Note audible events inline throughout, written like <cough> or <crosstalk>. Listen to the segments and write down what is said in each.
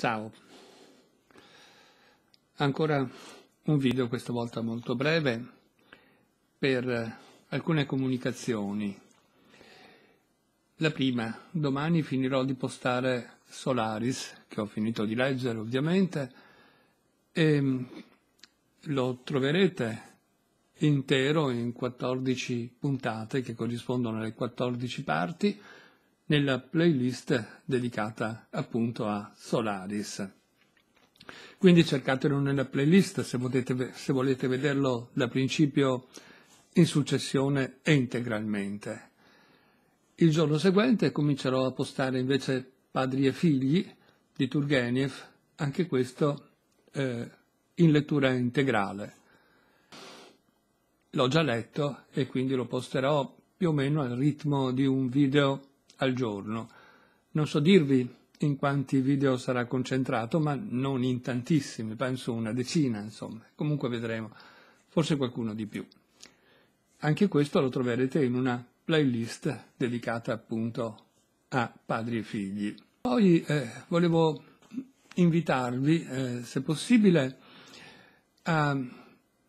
Ciao! Ancora un video, questa volta molto breve, per alcune comunicazioni. La prima, domani finirò di postare Solaris, che ho finito di leggere ovviamente, e lo troverete intero in 14 puntate che corrispondono alle 14 parti, nella playlist dedicata appunto a Solaris. Quindi cercatelo nella playlist se, potete, se volete vederlo da principio in successione e integralmente. Il giorno seguente comincerò a postare invece Padri e figli di Turgenev, anche questo eh, in lettura integrale. L'ho già letto e quindi lo posterò più o meno al ritmo di un video al giorno. Non so dirvi in quanti video sarà concentrato, ma non in tantissimi, penso una decina, insomma. Comunque vedremo, forse qualcuno di più. Anche questo lo troverete in una playlist dedicata appunto a padri e figli. Poi eh, volevo invitarvi, eh, se possibile, a,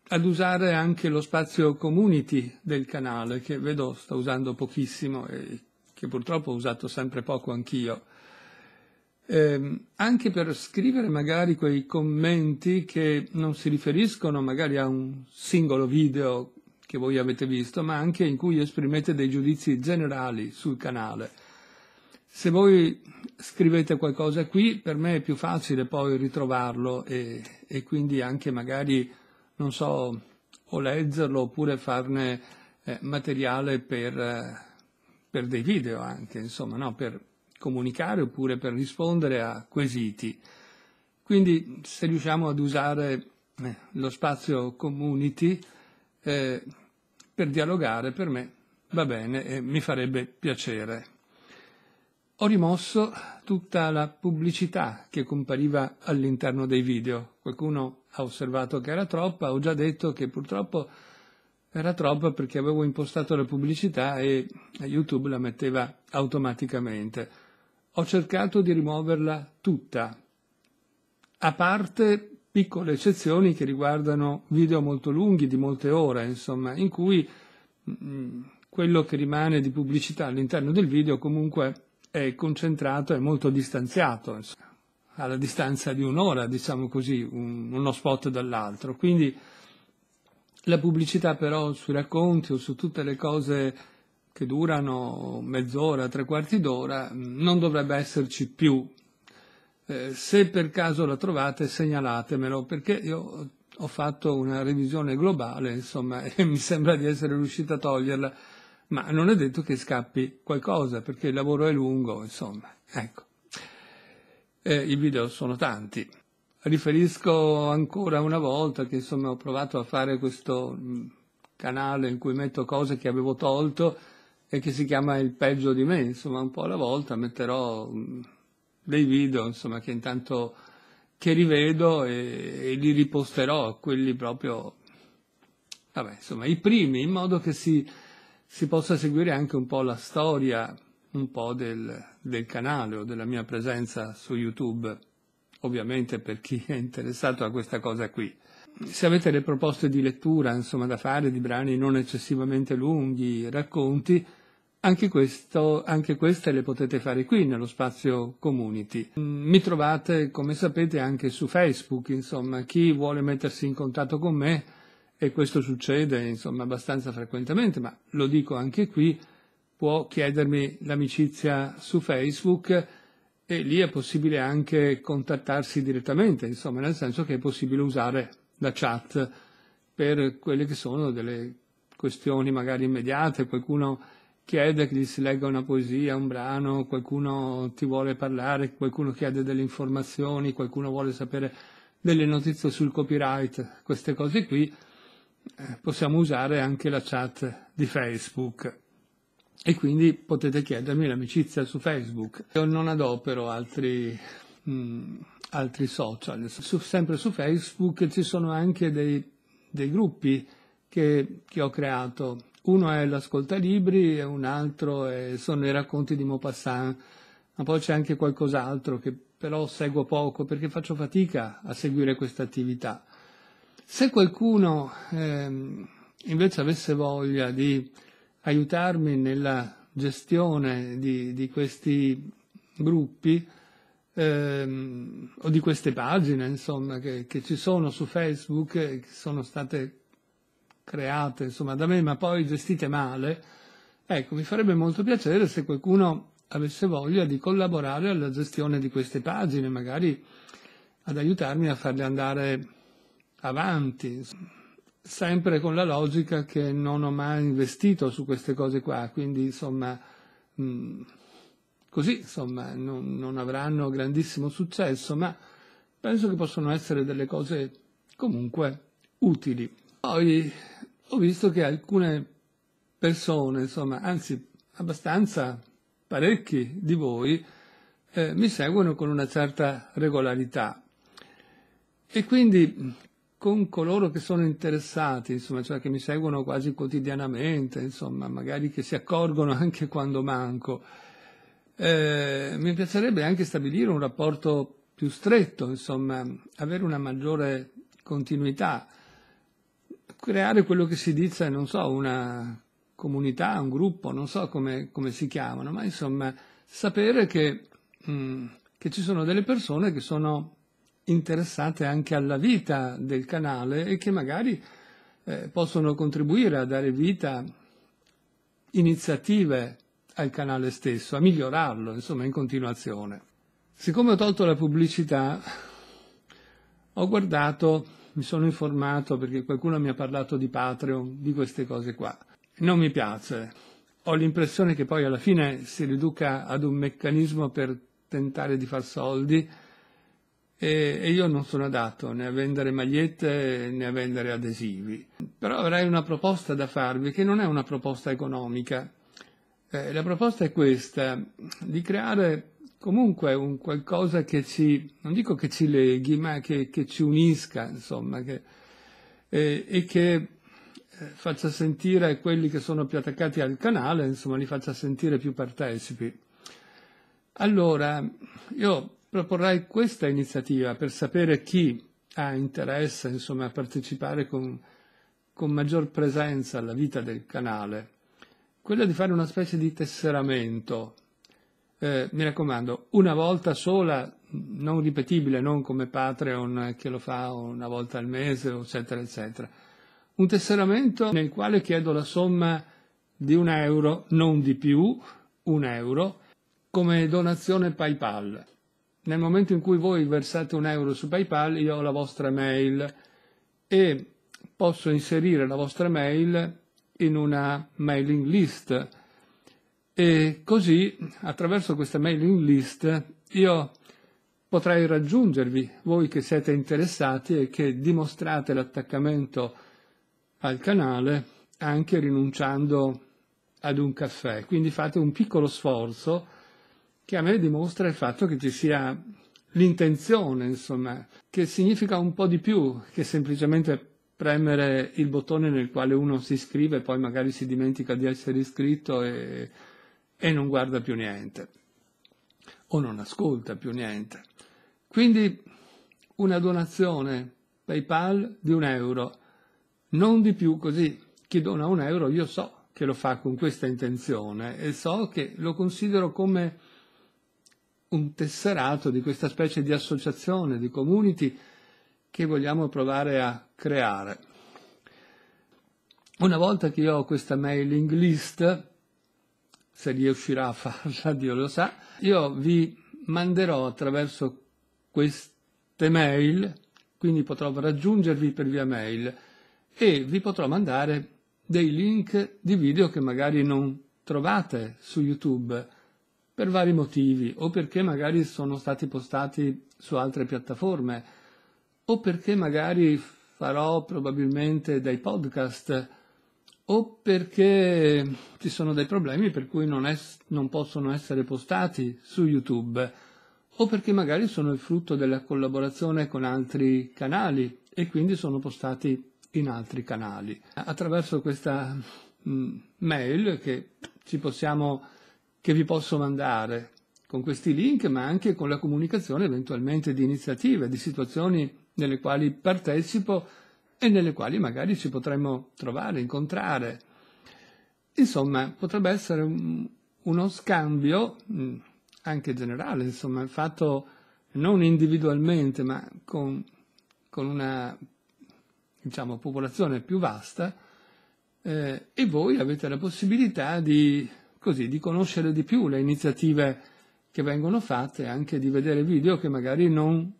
ad usare anche lo spazio community del canale, che vedo sto usando pochissimo e che purtroppo ho usato sempre poco anch'io, eh, anche per scrivere magari quei commenti che non si riferiscono magari a un singolo video che voi avete visto, ma anche in cui esprimete dei giudizi generali sul canale. Se voi scrivete qualcosa qui, per me è più facile poi ritrovarlo e, e quindi anche magari, non so, o leggerlo oppure farne eh, materiale per... Eh, per dei video anche, insomma, no? per comunicare oppure per rispondere a quesiti. Quindi se riusciamo ad usare eh, lo spazio community eh, per dialogare, per me va bene e mi farebbe piacere. Ho rimosso tutta la pubblicità che compariva all'interno dei video. Qualcuno ha osservato che era troppa, ho già detto che purtroppo era troppa perché avevo impostato la pubblicità e YouTube la metteva automaticamente. Ho cercato di rimuoverla tutta, a parte piccole eccezioni che riguardano video molto lunghi, di molte ore, insomma, in cui mm, quello che rimane di pubblicità all'interno del video comunque è concentrato e molto distanziato, insomma, alla distanza di un'ora, diciamo così, un, uno spot dall'altro. Quindi la pubblicità però sui racconti o su tutte le cose che durano mezz'ora, tre quarti d'ora, mm, non dovrebbe esserci più. Eh, se per caso la trovate segnalatemelo perché io ho fatto una revisione globale, insomma, <laughs> e mi sembra di essere riuscita a toglierla, ma non è detto che scappi qualcosa perché il lavoro è lungo, insomma, ecco. Eh, I video sono tanti riferisco ancora una volta che insomma ho provato a fare questo canale in cui metto cose che avevo tolto e che si chiama Il peggio di me, insomma un po' alla volta metterò dei video insomma che intanto che rivedo e, e li riposterò, quelli proprio, vabbè insomma i primi, in modo che si, si possa seguire anche un po' la storia un po' del, del canale o della mia presenza su YouTube ovviamente per chi è interessato a questa cosa qui. Se avete le proposte di lettura, insomma, da fare, di brani non eccessivamente lunghi, racconti, anche, questo, anche, queste le potete fare qui nello spazio community. Mi trovate, come sapete, anche su Facebook, insomma, chi vuole mettersi in contatto con me, e questo succede, insomma, abbastanza frequentemente, ma lo dico anche qui, può chiedermi l'amicizia su Facebook e lì è possibile anche contattarsi direttamente, insomma, nel senso che è possibile usare la chat per quelle che sono delle questioni magari immediate, qualcuno chiede che gli si legga una poesia, un brano, qualcuno ti vuole parlare, qualcuno chiede delle informazioni, qualcuno vuole sapere delle notizie sul copyright, queste cose qui, eh, possiamo usare anche la chat di Facebook e quindi potete chiedermi l'amicizia su Facebook. Io non adopero altri, mh, mm, altri social, su, sempre su Facebook ci sono anche dei, dei gruppi che, che, ho creato. Uno è l'Ascolta Libri e un altro è, sono i racconti di Maupassant, ma poi c'è anche qualcos'altro che però seguo poco perché faccio fatica a seguire questa attività. Se qualcuno ehm, invece avesse voglia di aiutarmi nella gestione di, di questi gruppi ehm, o di queste pagine, insomma, che, che ci sono su Facebook, e eh, che sono state create, insomma, da me, ma poi gestite male, ecco, mi farebbe molto piacere se qualcuno avesse voglia di collaborare alla gestione di queste pagine, magari ad aiutarmi a farle andare avanti sempre con la logica che non ho mai investito su queste cose qua, quindi insomma, mm, così insomma, non, non avranno grandissimo successo, ma penso che possono essere delle cose comunque utili. Poi ho visto che alcune persone, insomma, anzi abbastanza parecchi di voi, eh, mi seguono con una certa regolarità. E quindi con coloro che sono interessati, insomma, cioè che mi seguono quasi quotidianamente, insomma, magari che si accorgono anche quando manco. Eh, mi piacerebbe anche stabilire un rapporto più stretto, insomma, avere una maggiore continuità, creare quello che si dice, non so, una comunità, un gruppo, non so come, come si chiamano, ma insomma, sapere che, mh, mm, che ci sono delle persone che sono interessate anche alla vita del canale e che magari eh, possono contribuire a dare vita iniziative al canale stesso, a migliorarlo, insomma, in continuazione. Siccome ho tolto la pubblicità, ho guardato, mi sono informato perché qualcuno mi ha parlato di Patreon, di queste cose qua. Non mi piace. Ho l'impressione che poi alla fine si riduca ad un meccanismo per tentare di far soldi e, e io non sono adatto né a vendere magliette né a vendere adesivi. Però avrei una proposta da farvi che non è una proposta economica. Eh, la proposta è questa, di creare comunque un qualcosa che ci, non dico che ci leghi, ma che, che ci unisca, insomma, che, eh, e che eh, faccia sentire quelli che sono più attaccati al canale, insomma, li faccia sentire più partecipi. Allora, io proporrai questa iniziativa per sapere chi ha interesse insomma, a partecipare con, con maggior presenza alla vita del canale, quella di fare una specie di tesseramento. Eh, mi raccomando, una volta sola, non ripetibile, non come Patreon eh, che lo fa una volta al mese, eccetera, eccetera. Un tesseramento nel quale chiedo la somma di un euro, non di più, un euro, come donazione PayPal nel momento in cui voi versate un euro su PayPal, io ho la vostra mail e posso inserire la vostra mail in una mailing list. E così, attraverso questa mailing list, io potrei raggiungervi, voi che siete interessati e che dimostrate l'attaccamento al canale, anche rinunciando ad un caffè. Quindi fate un piccolo sforzo che a me dimostra il fatto che ci sia l'intenzione, insomma, che significa un po' di più che semplicemente premere il bottone nel quale uno si iscrive e poi magari si dimentica di essere iscritto e, e non guarda più niente o non ascolta più niente. Quindi una donazione PayPal di un euro, non di più così. Chi dona un euro io so che lo fa con questa intenzione e so che lo considero come un tesserato di questa specie di associazione, di community che vogliamo provare a creare. Una volta che io ho questa mailing list, se riuscirà a <laughs> farla, Dio lo sa, io vi manderò attraverso queste mail, quindi potrò raggiungervi per via mail e vi potrò mandare dei link di video che magari non trovate su YouTube per vari motivi, o perché magari sono stati postati su altre piattaforme, o perché magari farò probabilmente dei podcast, o perché ci sono dei problemi per cui non, es- non possono essere postati su YouTube, o perché magari sono il frutto della collaborazione con altri canali e quindi sono postati in altri canali. Attraverso questa mm, mail che ci possiamo che vi posso mandare con questi link, ma anche con la comunicazione eventualmente di iniziative, di situazioni nelle quali partecipo e nelle quali magari ci potremmo trovare, incontrare. Insomma, potrebbe essere un, uno scambio mm, anche generale, insomma, fatto non individualmente, ma con, con una diciamo, popolazione più vasta, eh, e voi avete la possibilità di così di conoscere di più le iniziative che vengono fatte, anche di vedere video che magari non,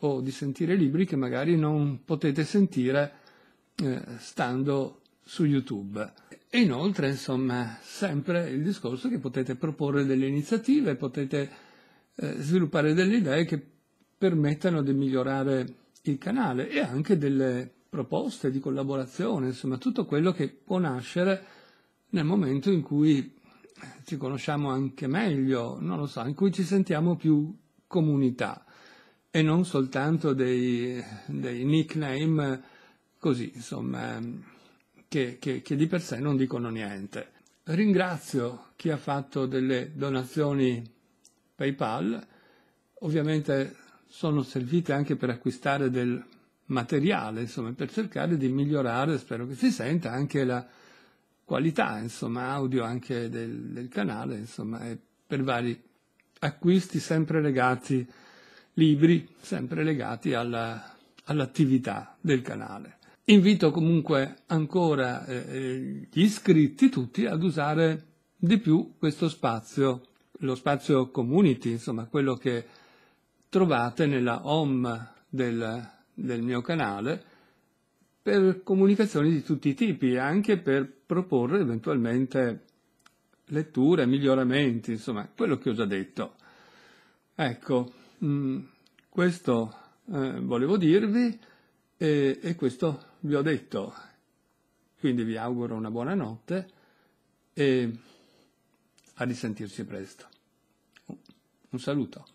o di sentire libri che magari non potete sentire eh, stando su YouTube. E inoltre, insomma, sempre il discorso che potete proporre delle iniziative, potete eh, sviluppare delle idee che permettano di migliorare il canale e anche delle proposte di collaborazione, insomma, tutto quello che può nascere nel momento in cui ci conosciamo anche meglio, non lo so, in cui ci sentiamo più comunità e non soltanto dei, dei nickname così, insomma, che, che, che di per sé non dicono niente. Ringrazio chi ha fatto delle donazioni PayPal, ovviamente sono servite anche per acquistare del materiale, insomma, per cercare di migliorare, spero che si senta, anche la qualità insomma, audio anche del, del canale, insomma, e per vari acquisti sempre legati, libri sempre legati alla, all'attività del canale. Invito comunque ancora eh, eh, gli iscritti tutti ad usare di più questo spazio, lo spazio community, insomma quello che trovate nella home del, del mio canale per comunicazioni di tutti i tipi, anche per proporre eventualmente letture, miglioramenti, insomma, quello che ho già detto. Ecco, mm, questo eh, volevo dirvi e questo vi ho detto. Quindi vi auguro una buona notte e a risentirci presto. Un saluto.